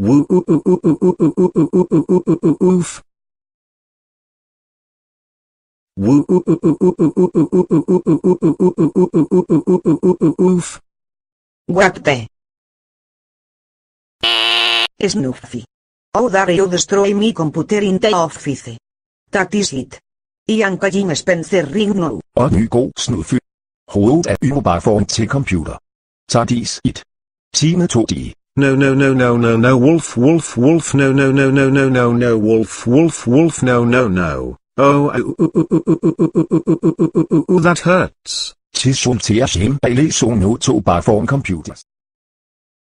Woof. Woof. Guapte. Snuffy. Oh dare you destroy my computer in the office. That is it. Ian Kajin Spencer ring now. Oh, you go, Snuffy. Hold Hovedet you yderbar foran til computer. That is it. Time 2 d No no no no no no wolf wolf wolf no no no no no no no wolf wolf wolf no no no. Oh that hurts. Tidsrum til jeres hjemmebalæsonotobare form computers.